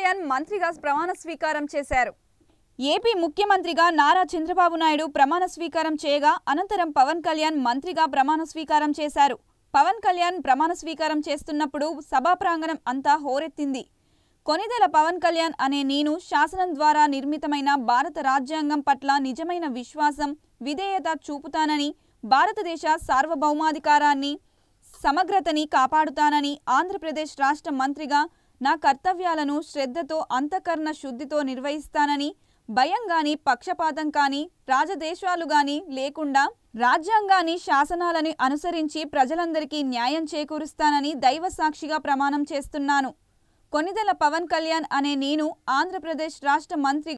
కళ్యాణ్ మంత్రిగా ప్రమాణ స్వీకారం చేశారు ఏపీ ముఖ్యమంత్రిగా నారా చంద్రబాబు నాయుడు ప్రమాణ స్వీకారం చేయగా అనంతరం పవన్ కళ్యాణ్ మంత్రిగా ప్రమాణ స్వీకారం చేశారు పవన్ కళ్యాణ్ ప్రమాణ స్వీకారం చేస్తున్నప్పుడు సభా ప్రాంగణం అంతా హోరెత్తింది కొనిదెల పవన్ కళ్యాణ్ అనే నేను శాసనం ద్వారా నిర్మితమైన భారత రాజ్యాంగం పట్ల నిజమైన విశ్వాసం విధేయత చూపుతానని భారతదేశ సార్వభౌమాధికారాన్ని సమగ్రతని కాపాడుతానని ఆంధ్రప్రదేశ్ రాష్ట్ర మంత్రిగా నా కర్తవ్యాలను శ్రద్ధతో అంతఃకరణ శుద్ధితో నిర్వహిస్తానని భయం గాని పక్షపాతం కానీ రాజదేశాలు గాని లేకుండా రాజ్యాంగాన్ని శాసనాలని అనుసరించి ప్రజలందరికీ న్యాయం చేకూరుస్తానని దైవ సాక్షిగా ప్రమాణం చేస్తున్నాను కొనిదెల పవన్ కళ్యాణ్ అనే నేను ఆంధ్రప్రదేశ్ రాష్ట్ర మంత్రి